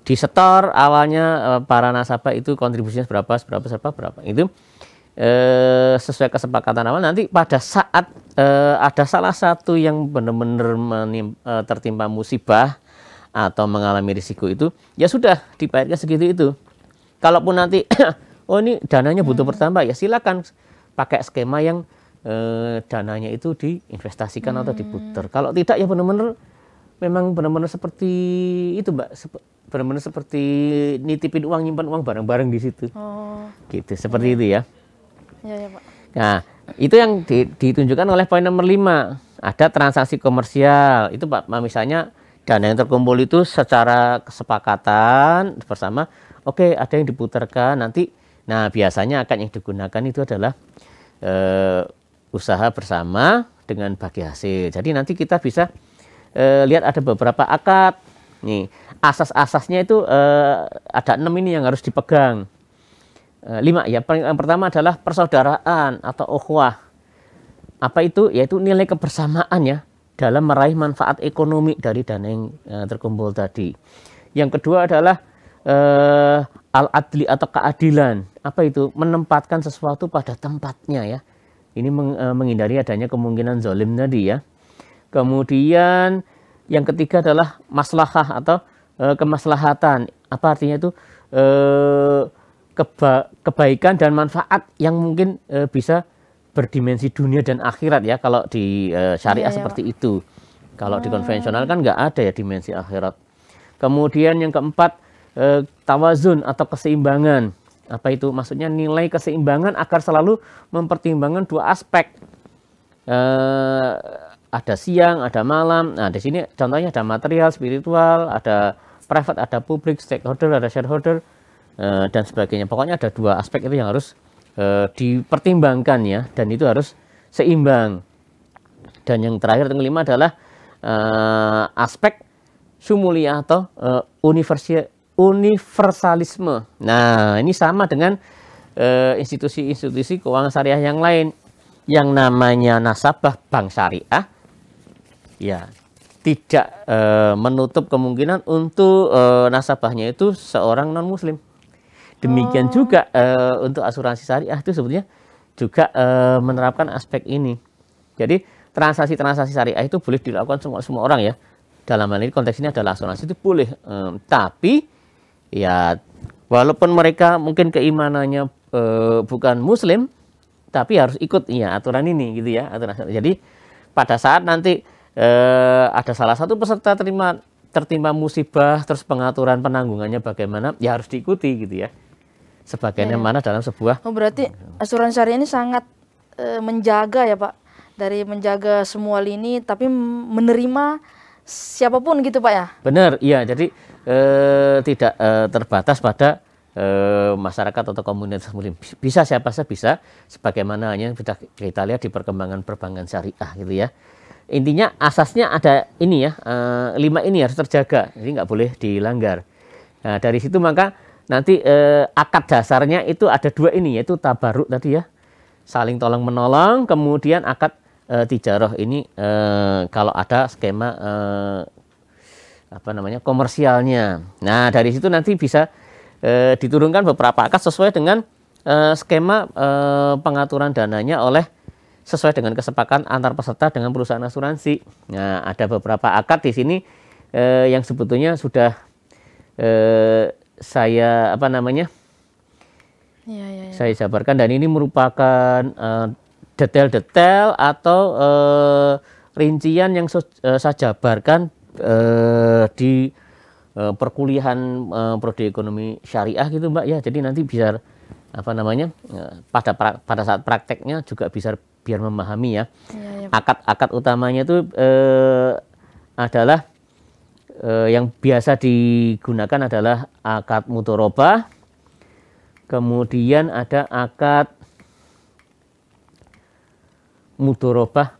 di setor awalnya eh, para nasabah itu kontribusinya berapa, seberapa berapa, berapa. Itu eh, sesuai kesepakatan awal nanti pada saat eh, ada salah satu yang benar-benar eh, tertimpa musibah atau mengalami risiko itu ya sudah dibayarkan segitu itu kalaupun nanti oh ini dananya butuh bertambah hmm. ya silakan pakai skema yang eh, dananya itu diinvestasikan hmm. atau diputar kalau tidak ya benar-benar memang benar-benar seperti itu mbak Sep benar-benar seperti nitipin uang nyimpan uang bareng-bareng di situ oh. gitu seperti hmm. itu ya Ya, Pak. Nah, itu yang di, ditunjukkan oleh poin nomor 5. Ada transaksi komersial. Itu Pak, misalnya dana yang terkumpul itu secara kesepakatan bersama, oke, okay, ada yang diputarkan nanti. Nah, biasanya akan yang digunakan itu adalah eh, usaha bersama dengan bagi hasil. Jadi nanti kita bisa eh, lihat ada beberapa akad. Nih, asas-asasnya itu eh, ada enam ini yang harus dipegang. Eh, lima ya. Yang pertama adalah persaudaraan atau ukhuwah. Apa itu? Yaitu nilai kebersamaan ya dalam meraih manfaat ekonomi dari dana yang eh, terkumpul tadi. Yang kedua adalah eh, al-adli atau keadilan. Apa itu? Menempatkan sesuatu pada tempatnya ya. Ini eh, menghindari adanya kemungkinan zolim tadi ya. Kemudian yang ketiga adalah maslahah atau e, kemaslahatan. Apa artinya itu? E, keba kebaikan dan manfaat yang mungkin e, bisa berdimensi dunia dan akhirat ya kalau di e, syariah ya, seperti itu. Kalau hmm. di ah. konvensional kan nggak ada ya dimensi akhirat. Kemudian yang keempat e, tawazun atau keseimbangan. Apa itu? Maksudnya nilai keseimbangan agar selalu mempertimbangkan dua aspek. E, ada siang, ada malam. Nah, di sini contohnya ada material, spiritual, ada private, ada publik, stakeholder, ada shareholder Eh, dan sebagainya. Pokoknya ada dua aspek itu yang harus uh, dipertimbangkan ya dan itu harus seimbang. Dan yang terakhir yang kelima adalah uh, aspek sumulia atau uh, universi universalisme. Nah, ini sama dengan institusi-institusi uh, keuangan syariah yang lain yang namanya nasabah bank syariah ya tidak e, menutup kemungkinan untuk e, nasabahnya itu seorang non muslim Demikian oh. juga uh, untuk asuransi syariah itu sebetulnya juga uh, menerapkan aspek ini. Jadi transaksi-transaksi syariah itu boleh dilakukan semua semua orang ya. Dalam hal ini konteks ini adalah asuransi itu boleh, um, tapi ya walaupun mereka mungkin keimanannya uh, bukan muslim, tapi harus ikut ya aturan ini gitu ya aturan. Jadi pada saat nanti eh, ada salah satu peserta terima tertimpa musibah terus pengaturan penanggungannya bagaimana ya harus diikuti gitu ya sebagainya ya, mana dalam sebuah oh, berarti asuransi syariah ini sangat e, menjaga ya Pak dari menjaga semua lini tapi menerima siapapun gitu Pak ya benar iya jadi e, tidak e, terbatas pada e, masyarakat atau komunitas muslim bisa siapa saja bisa sebagaimana hanya kita kita lihat di perkembangan perbankan syariah gitu ya intinya asasnya ada ini ya e, lima ini harus terjaga jadi nggak boleh dilanggar nah, dari situ maka nanti eh, akad dasarnya itu ada dua ini yaitu tabaruk tadi ya saling tolong menolong kemudian akad eh, tijaroh ini eh, kalau ada skema eh, apa namanya komersialnya nah dari situ nanti bisa eh, diturunkan beberapa akad sesuai dengan eh, skema eh, pengaturan dananya oleh sesuai dengan kesepakatan antar peserta dengan perusahaan asuransi nah ada beberapa akad di sini eh, yang sebetulnya sudah eh, saya apa namanya ya, ya, ya. saya jabarkan dan ini merupakan detail eh, detail-detail atau uh, rincian yang so, uh, eh, saya jabarkan uh, di uh, perkuliahan uh, prodi ekonomi syariah gitu mbak ya jadi nanti bisa apa namanya pada pra, pada saat prakteknya juga bisa biar memahami ya iya, iya, akad-akad ya, ya. utamanya itu uh, adalah eh, yang biasa digunakan adalah akad mudoroba kemudian ada akad mudorobah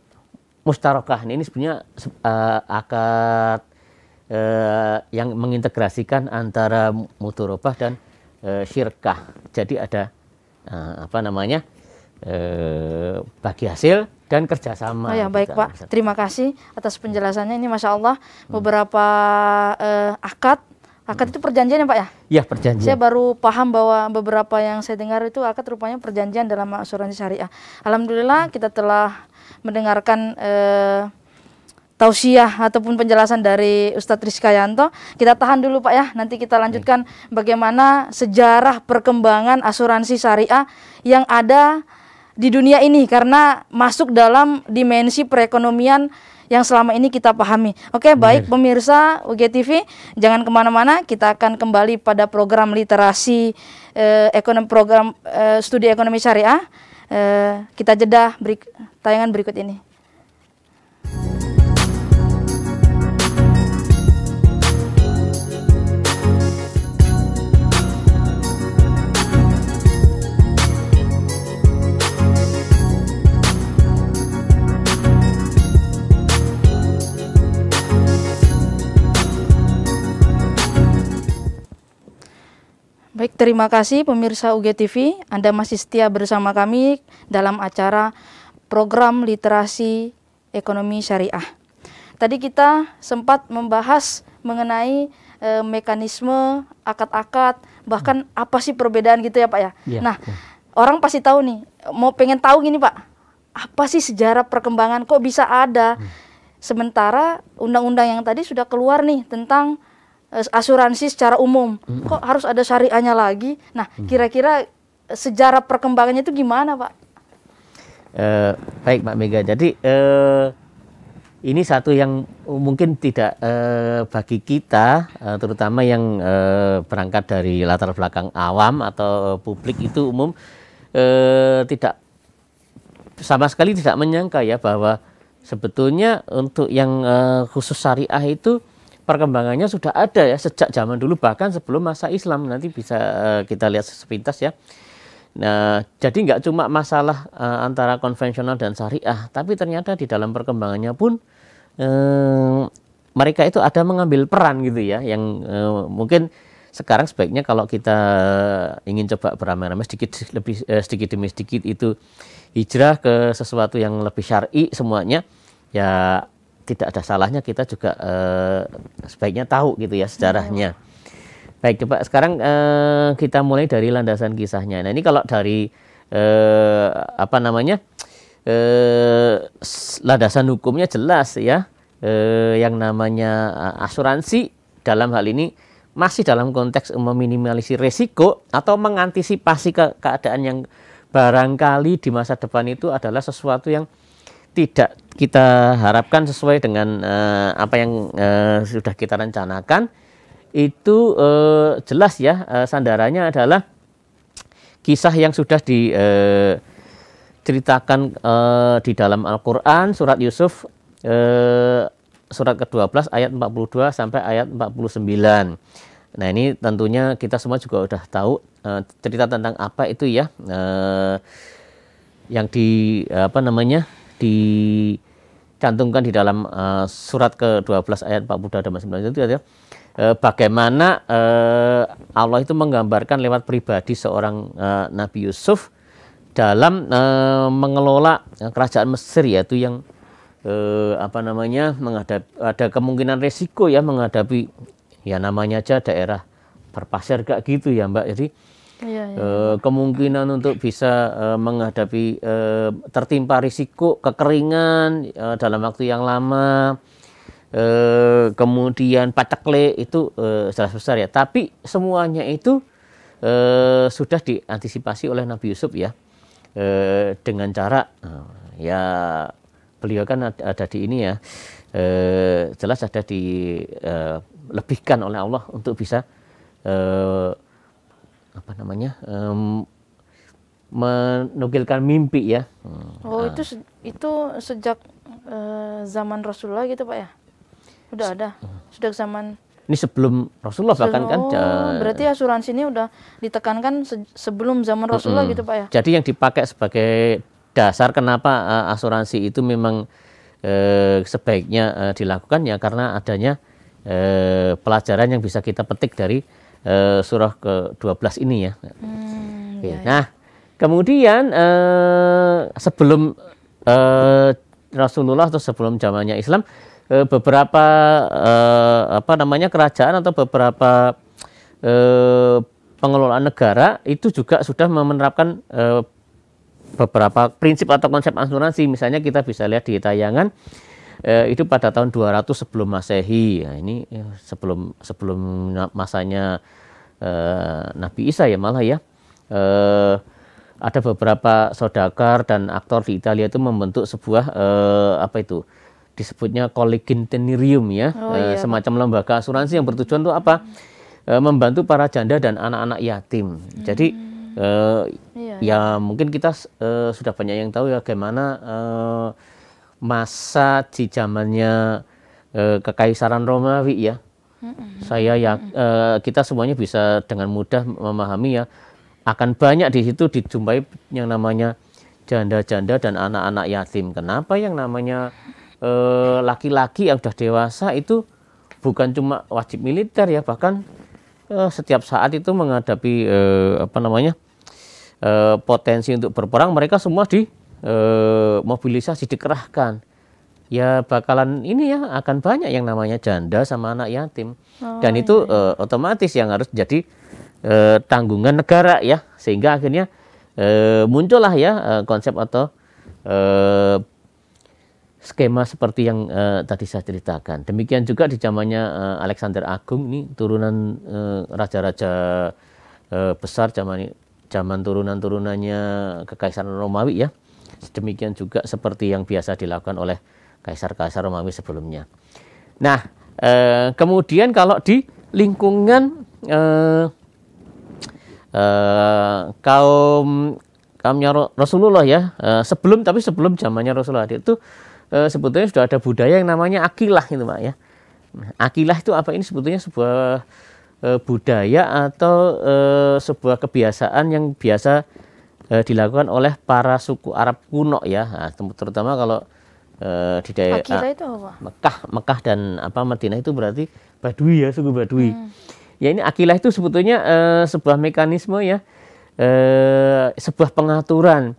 mustarokah ini sebenarnya eh, akad eh, yang mengintegrasikan antara mudorobah dan eh, syirkah jadi ada apa namanya bagi hasil dan kerjasama. Oh ya, baik kita. Pak. Terima kasih atas penjelasannya. Ini masya Allah hmm. beberapa eh, akad. Akad hmm. itu perjanjian ya Pak ya? Iya perjanjian. Saya baru paham bahwa beberapa yang saya dengar itu akad rupanya perjanjian dalam asuransi syariah. Alhamdulillah kita telah mendengarkan eh, tausiah ataupun penjelasan dari Ustadz Yanto. Kita tahan dulu Pak ya, nanti kita lanjutkan ya. bagaimana sejarah perkembangan asuransi syariah yang ada di dunia ini karena masuk dalam dimensi perekonomian yang selama ini kita pahami. Oke, baik pemirsa UGTV, jangan kemana-mana, kita akan kembali pada program literasi eh, ekonomi program eh, studi ekonomi syariah. Eh, kita jeda berik, tayangan berikut ini. Baik, terima kasih pemirsa UGTV. Anda masih setia bersama kami dalam acara program literasi ekonomi syariah. Tadi kita sempat membahas mengenai e, mekanisme akad-akad, bahkan hmm. apa sih perbedaan gitu ya Pak ya. ya nah, ya. orang pasti tahu nih, mau pengen tahu gini Pak, apa sih sejarah perkembangan kok bisa ada? Hmm. Sementara undang-undang yang tadi sudah keluar nih tentang Eh, asuransi secara umum. Hmm. Kok harus ada syariahnya lagi? Nah, kira-kira eh, sejarah perkembangannya itu gimana, Pak? Uh, baik, Mbak Mega. Jadi uh, ini satu yang mungkin tidak uh, bagi kita, uh, terutama yang uh, berangkat dari latar belakang awam atau publik itu umum uh, tidak sama sekali tidak menyangka ya bahwa sebetulnya untuk yang uh, khusus syariah itu perkembangannya sudah ada ya sejak zaman dulu bahkan sebelum masa Islam nanti bisa eh, kita lihat sepintas ya. Nah, jadi nggak cuma masalah uh, antara konvensional dan syariah, tapi ternyata di dalam perkembangannya pun uh, mereka itu ada mengambil peran gitu ya, yang uh, mungkin sekarang sebaiknya kalau kita ingin coba beramai-ramai sedikit lebih uh, sedikit demi sedikit itu hijrah ke sesuatu yang lebih syar'i semuanya, ya tidak ada salahnya kita juga uh, sebaiknya tahu gitu ya sejarahnya. Hmm. Baik, coba sekarang uh, kita mulai dari landasan kisahnya. Nah, ini kalau dari uh, apa namanya? uh, landasan hukumnya jelas ya. uh, yang namanya asuransi dalam hal ini masih dalam konteks meminimalisir resiko atau mengantisipasi ke keadaan yang barangkali di masa depan itu adalah sesuatu yang tidak kita harapkan sesuai dengan uh, apa yang uh, sudah kita rencanakan itu uh, jelas ya uh, sandarannya adalah kisah yang sudah diceritakan uh, uh, di dalam Al-Qur'an surat Yusuf uh, surat ke-12 ayat 42 sampai ayat 49. Nah, ini tentunya kita semua juga sudah tahu uh, cerita tentang apa itu ya uh, yang di apa namanya dicantumkan di dalam uh, surat ke-12 ayat 42 dan 49 itu ya bagaimana uh, Allah itu menggambarkan lewat pribadi seorang uh, Nabi Yusuf dalam uh, mengelola kerajaan Mesir yaitu yang uh, apa namanya menghadapi ada kemungkinan resiko ya menghadapi ya namanya aja daerah berpasir kayak gitu ya Mbak. Jadi Ya, ya. kemungkinan untuk bisa eh, menghadapi eh, tertimpa risiko kekeringan dalam waktu yang lama, e, kemudian pacekle itu e, jelas besar ya. Tapi semuanya itu sudah diantisipasi oleh Nabi Yusuf ya, dengan cara ya beliau kan ada, di ini ya, jelas ada dilebihkan oleh Allah untuk bisa apa namanya um, menukilkan mimpi ya. Hmm. Oh ah. itu itu sejak uh, zaman Rasulullah gitu pak ya? sudah ada sudah zaman. Ini sebelum Rasulullah sebelum, bahkan kan. Oh, berarti asuransi ini udah ditekankan se sebelum zaman Rasulullah hmm. gitu pak ya? Jadi yang dipakai sebagai dasar kenapa uh, asuransi itu memang uh, sebaiknya uh, dilakukan ya karena adanya uh, pelajaran yang bisa kita petik dari uh, surah ke-12 ini ya. Hmm, ya, ya. Nah, kemudian uh, sebelum uh, Rasulullah atau sebelum zamannya Islam uh, beberapa uh, apa namanya kerajaan atau beberapa uh, pengelolaan negara itu juga sudah menerapkan uh, beberapa prinsip atau konsep asuransi misalnya kita bisa lihat di tayangan eh, itu pada tahun 200 sebelum Masehi. ya, ini ya, sebelum sebelum masanya eh, Nabi Isa ya malah ya. Eh, ada beberapa sodakar dan aktor di Italia itu membentuk sebuah eh, apa itu disebutnya tenirium ya, oh, iya. eh, semacam lembaga asuransi yang bertujuan untuk apa? Hmm. Eh, membantu para janda dan anak-anak yatim. Hmm. Jadi eh, iya, ya iya. ya mungkin kita eh, sudah banyak yang tahu ya bagaimana eh, masa di zamannya eh, kekaisaran Romawi ya. Saya ya eh, kita semuanya bisa dengan mudah memahami ya akan banyak di situ dijumpai yang namanya janda-janda dan anak-anak yatim. Kenapa yang namanya laki eh, laki-laki yang sudah dewasa itu bukan cuma wajib militer ya, bahkan setiap saat itu menghadapi apa namanya potensi untuk berperang. Mereka semua di e, mobilisasi dikerahkan ya bakalan ini ya akan banyak yang namanya janda sama anak yatim oh, dan itu iya. e, otomatis yang harus jadi e, tanggungan negara ya sehingga akhirnya e, muncullah ya e, konsep atau e, skema seperti yang uh, tadi saya ceritakan. Demikian juga di zamannya uh, Alexander Agung ini turunan raja-raja uh, besar zaman zaman turunan-turunannya kekaisaran Romawi ya demikian juga seperti yang biasa dilakukan oleh kaisar-kaisar Romawi sebelumnya. Nah, eh, kemudian kalau di lingkungan eh, eh, kaum kaumnya Rasulullah ya, eh, sebelum tapi sebelum zamannya Rasulullah itu eh, sebetulnya sudah ada budaya yang namanya akilah itu Pak ya. Akilah itu apa ini sebetulnya sebuah eh, budaya atau eh, sebuah kebiasaan yang biasa eh, dilakukan oleh para suku Arab kuno ya, nah, terutama kalau eh, di daerah Mekah, Mekah dan apa Madinah itu berarti Badui ya, suku Badui. Hmm. Ya ini akilah itu sebetulnya eh, sebuah mekanisme ya, eh, sebuah pengaturan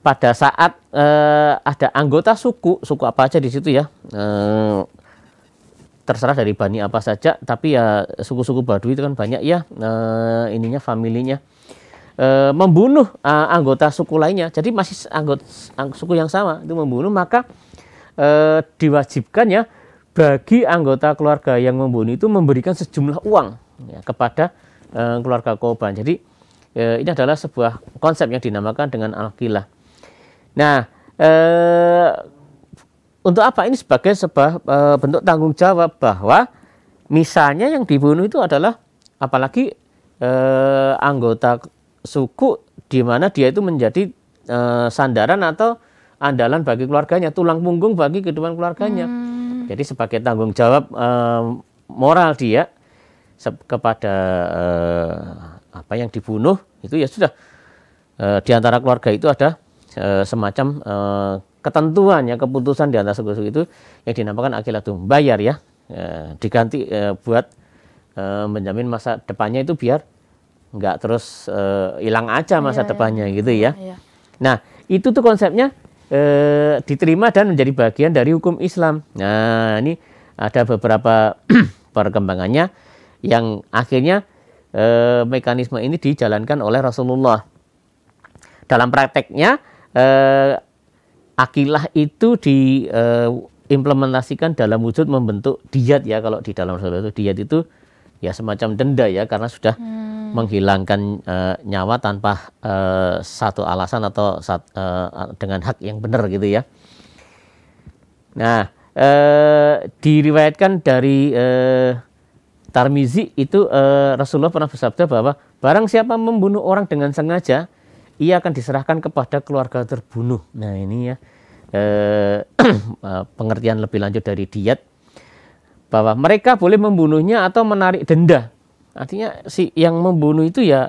pada saat eh, ada anggota suku, suku apa aja di situ ya. eh, terserah dari bani apa saja tapi ya suku-suku Badui itu kan banyak ya eh, ininya familinya e, membunuh e, anggota suku lainnya, jadi masih anggota suku yang sama itu membunuh, maka e, diwajibkan ya bagi anggota keluarga yang membunuh itu memberikan sejumlah uang ya, kepada e, keluarga korban. Jadi e, ini adalah sebuah konsep yang dinamakan dengan alkilah. Nah, e, untuk apa ini sebagai sebuah e, bentuk tanggung jawab bahwa misalnya yang dibunuh itu adalah apalagi eh, anggota suku di mana dia itu menjadi e, sandaran atau andalan bagi keluarganya, tulang punggung bagi kehidupan keluarganya. Hmm. Jadi sebagai tanggung jawab e, moral dia kepada e, apa yang dibunuh itu ya sudah e, di antara keluarga itu ada e, semacam e, ketentuan ya keputusan di antara suku-suku itu yang dinamakan akilatum bayar ya e, diganti e, buat e, menjamin masa depannya itu biar nggak terus eh, hilang uh, aja masa yeah, iya, depannya yeah. gitu ya. Yeah. Nah itu tuh konsepnya uh, diterima dan menjadi bagian dari hukum Islam. Nah ini ada beberapa perkembangannya yang akhirnya uh, mekanisme ini dijalankan oleh Rasulullah. Dalam prakteknya uh, akilah itu diimplementasikan implementasikan dalam wujud membentuk diat ya kalau di dalam Rasulullah itu diat itu ya semacam denda ya karena sudah hmm menghilangkan uh, nyawa tanpa uh, satu alasan atau sat, uh, dengan hak yang benar gitu ya. Nah, uh, diriwayatkan dari uh, Tarmizi itu uh, Rasulullah pernah bersabda bahwa barang siapa membunuh orang dengan sengaja, ia akan diserahkan kepada keluarga terbunuh. Nah, ini ya uh, pengertian lebih lanjut dari diet bahwa mereka boleh membunuhnya atau menarik denda Artinya si yang membunuh itu ya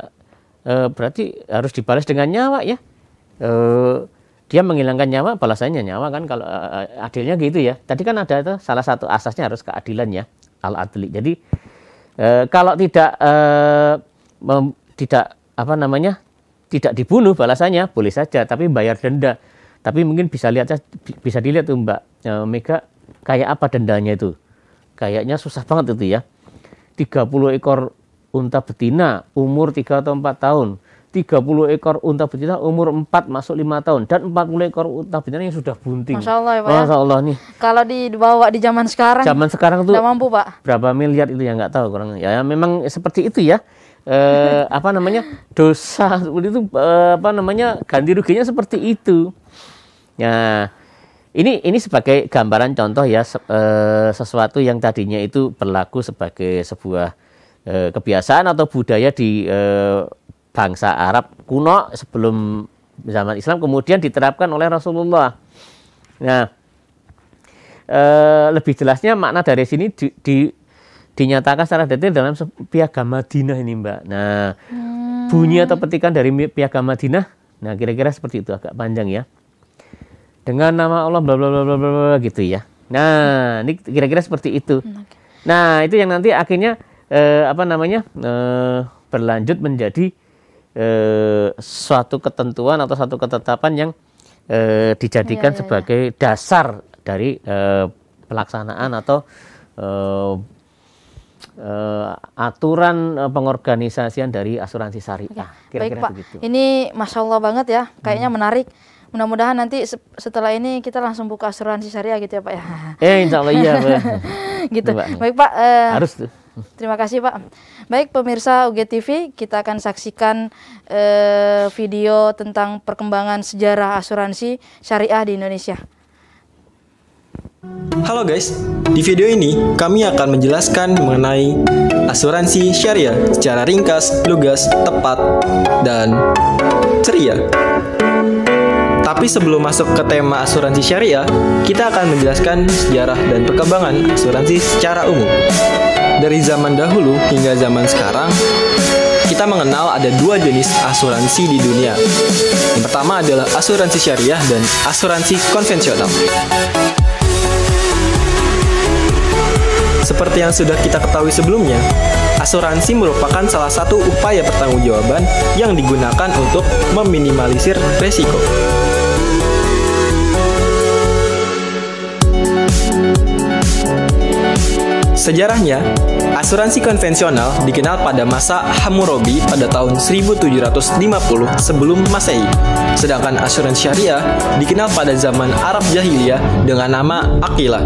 e, berarti harus dibalas dengan nyawa ya. E, dia menghilangkan nyawa, balasannya nyawa kan kalau e, adilnya gitu ya. Tadi kan ada itu salah satu asasnya harus keadilan ya, al adli. Jadi e, kalau tidak e, mem, tidak apa namanya tidak dibunuh balasannya boleh saja, tapi bayar denda. Tapi mungkin bisa lihat bisa dilihat tuh Mbak e, Mega kayak apa dendanya itu. Kayaknya susah banget itu ya. 30 ekor unta betina umur 3 atau 4 tahun, 30 ekor unta betina umur 4 masuk 5 tahun dan 40 ekor unta betina yang sudah bunting. Masya Allah ya Pak. Ya? Masya Allah nih. Kalau dibawa di zaman sekarang. Zaman sekarang tuh. mampu Pak. Berapa miliar itu yang nggak tahu kurang. Ya, ya memang seperti itu ya. Eh, apa namanya dosa seperti itu eh, apa namanya ganti ruginya seperti itu. Ya ini ini sebagai gambaran contoh ya se, eh, sesuatu yang tadinya itu berlaku sebagai sebuah Eh, kebiasaan atau budaya di eh, bangsa Arab kuno sebelum zaman Islam kemudian diterapkan oleh Rasulullah. Nah, eh, lebih jelasnya makna dari sini di, di dinyatakan secara detail dalam piagam Madinah ini, Mbak. Nah, hmm. bunyi atau petikan dari piagam Madinah, nah kira-kira seperti itu agak panjang ya. Dengan nama Allah bla bla bla bla bla gitu ya. Nah, ini kira-kira seperti itu. Hmm, nah, itu yang nanti akhirnya eh, apa namanya eh, berlanjut menjadi eh, suatu ketentuan atau satu ketetapan yang eh, dijadikan ya, ya, sebagai iya. dasar dari eh, pelaksanaan atau eh, eh, aturan eh, pengorganisasian dari asuransi syariah. Kira-kira Baik, Pak. begitu. Ini masya Allah banget ya, kayaknya hmm. menarik mudah-mudahan nanti setelah ini kita langsung buka asuransi syariah gitu ya pak ya. Eh insya Allah iya. gitu. Baik pak. Eh, Harus tuh. Terima kasih Pak. Baik pemirsa UGTV, kita akan saksikan eh, video tentang perkembangan sejarah asuransi syariah di Indonesia. Halo guys, di video ini kami akan menjelaskan mengenai asuransi syariah secara ringkas, lugas, tepat, dan ceria. Tapi sebelum masuk ke tema asuransi syariah, kita akan menjelaskan sejarah dan perkembangan asuransi secara umum. Dari zaman dahulu hingga zaman sekarang, kita mengenal ada dua jenis asuransi di dunia. Yang pertama adalah asuransi syariah dan asuransi konvensional. Seperti yang sudah kita ketahui sebelumnya, asuransi merupakan salah satu upaya pertanggungjawaban yang digunakan untuk meminimalisir resiko. Sejarahnya, asuransi konvensional dikenal pada masa Hammurabi pada tahun 1750 sebelum Masehi, sedangkan asuransi syariah dikenal pada zaman Arab Jahiliyah dengan nama Akilah.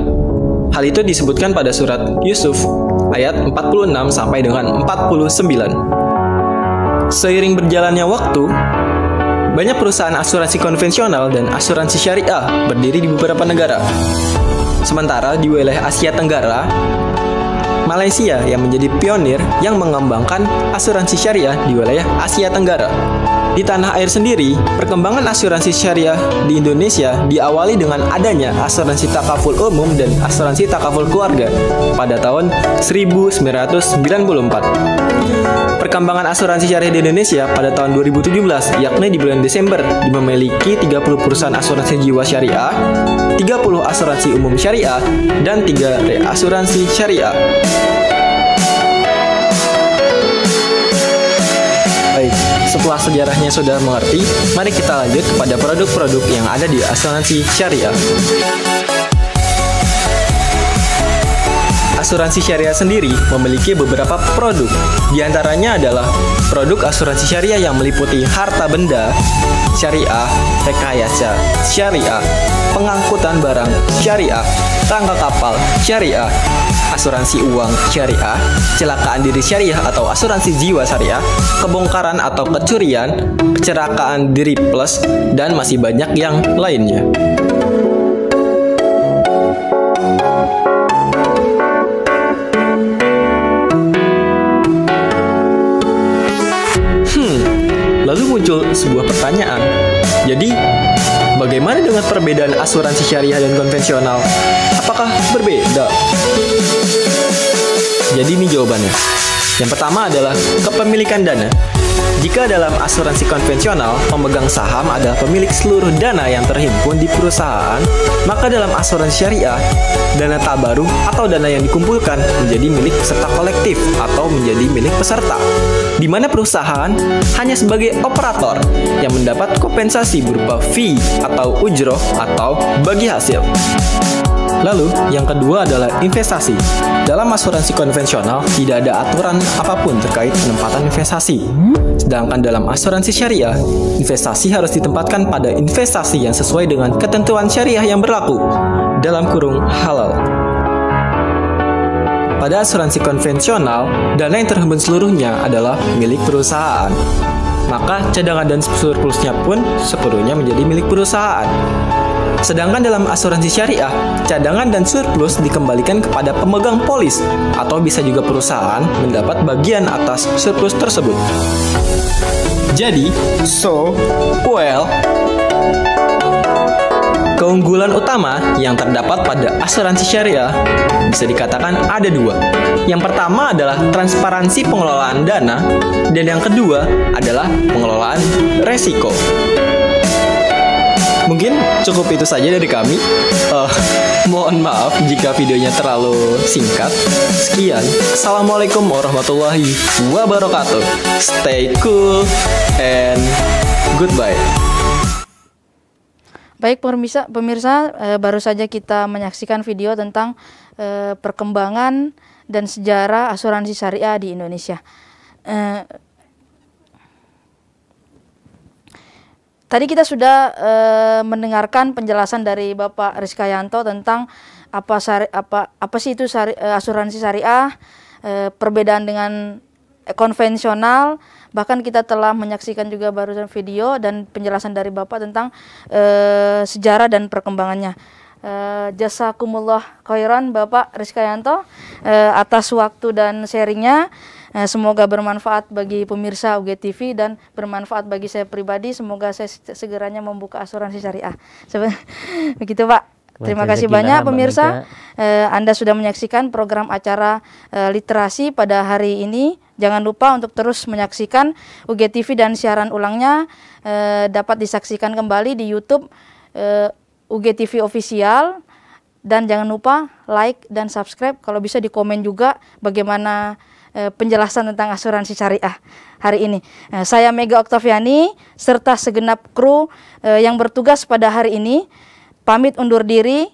Hal itu disebutkan pada surat Yusuf ayat 46 sampai dengan 49. Seiring berjalannya waktu, banyak perusahaan asuransi konvensional dan asuransi syariah berdiri di beberapa negara. Sementara di wilayah Asia Tenggara, Malaysia yang menjadi pionir yang mengembangkan asuransi syariah di wilayah Asia Tenggara. Di tanah air sendiri, perkembangan asuransi syariah di Indonesia diawali dengan adanya asuransi takaful umum dan asuransi takaful keluarga pada tahun 1994. Perkembangan asuransi syariah di Indonesia pada tahun 2017, yakni di bulan Desember, memiliki 30 perusahaan asuransi jiwa syariah, 30 asuransi umum syariah, dan 3 reasuransi syariah. Baik, setelah sejarahnya sudah mengerti, mari kita lanjut kepada produk-produk yang ada di asuransi syariah. asuransi syariah sendiri memiliki beberapa produk. Di antaranya adalah produk asuransi syariah yang meliputi harta benda, syariah, rekayasa, syariah, pengangkutan barang, syariah, tangga kapal, syariah, asuransi uang syariah, celakaan diri syariah atau asuransi jiwa syariah, kebongkaran atau kecurian, kecelakaan diri plus, dan masih banyak yang lainnya. sebuah pertanyaan. Jadi, bagaimana dengan perbedaan asuransi syariah dan konvensional? Apakah berbeda? Jadi ini jawabannya. Yang pertama adalah kepemilikan dana. Jika dalam asuransi konvensional, pemegang saham adalah pemilik seluruh dana yang terhimpun di perusahaan, maka dalam asuransi syariah, dana tabaruh atau dana yang dikumpulkan menjadi milik peserta kolektif atau menjadi milik peserta, di mana perusahaan hanya sebagai operator yang mendapat kompensasi berupa fee atau ujroh atau bagi hasil. Lalu, yang kedua adalah investasi. Dalam asuransi konvensional, tidak ada aturan apapun terkait penempatan investasi. Sedangkan dalam asuransi syariah, investasi harus ditempatkan pada investasi yang sesuai dengan ketentuan syariah yang berlaku dalam kurung halal pada asuransi konvensional, dana yang terhembun seluruhnya adalah milik perusahaan. Maka cadangan dan surplusnya pun sepenuhnya menjadi milik perusahaan. Sedangkan dalam asuransi syariah, cadangan dan surplus dikembalikan kepada pemegang polis atau bisa juga perusahaan mendapat bagian atas surplus tersebut. Jadi, so, well, Keunggulan utama yang terdapat pada asuransi syariah bisa dikatakan ada dua. Yang pertama adalah transparansi pengelolaan dana, dan yang kedua adalah pengelolaan resiko mungkin cukup itu saja dari kami. Uh, mohon maaf jika videonya terlalu singkat. Sekian. Assalamualaikum warahmatullahi wabarakatuh. Stay cool and goodbye. Baik pemirsa, pemirsa eh, baru saja kita menyaksikan video tentang eh, perkembangan dan sejarah asuransi syariah di Indonesia. Eh, Tadi kita sudah e, mendengarkan penjelasan dari Bapak Yanto tentang apa syari, apa apa sih itu syari, eh, asuransi syariah, e, perbedaan dengan konvensional. Bahkan kita telah menyaksikan juga barusan video dan penjelasan dari Bapak tentang e, sejarah dan perkembangannya. E, jasa kumullah khairan Bapak Rizkayanto e, atas waktu dan sharingnya. Eh, semoga bermanfaat bagi pemirsa UGTV dan bermanfaat bagi saya pribadi. Semoga saya segeranya membuka asuransi syariah. Begitu Pak. Terima kasih banyak pemirsa. Eh, Anda sudah menyaksikan program acara eh, literasi pada hari ini. Jangan lupa untuk terus menyaksikan UGTV dan siaran ulangnya eh, dapat disaksikan kembali di YouTube eh, UGTV official dan jangan lupa like dan subscribe kalau bisa di komen juga bagaimana Eh, penjelasan tentang asuransi syariah hari ini. Eh, saya Mega Oktaviani serta segenap kru eh, yang bertugas pada hari ini pamit undur diri.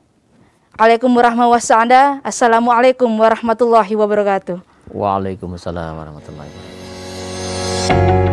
Alaikum warahmatullahi wabarakatuh. Assalamualaikum warahmatullahi wabarakatuh. Waalaikumsalam warahmatullahi wabarakatuh.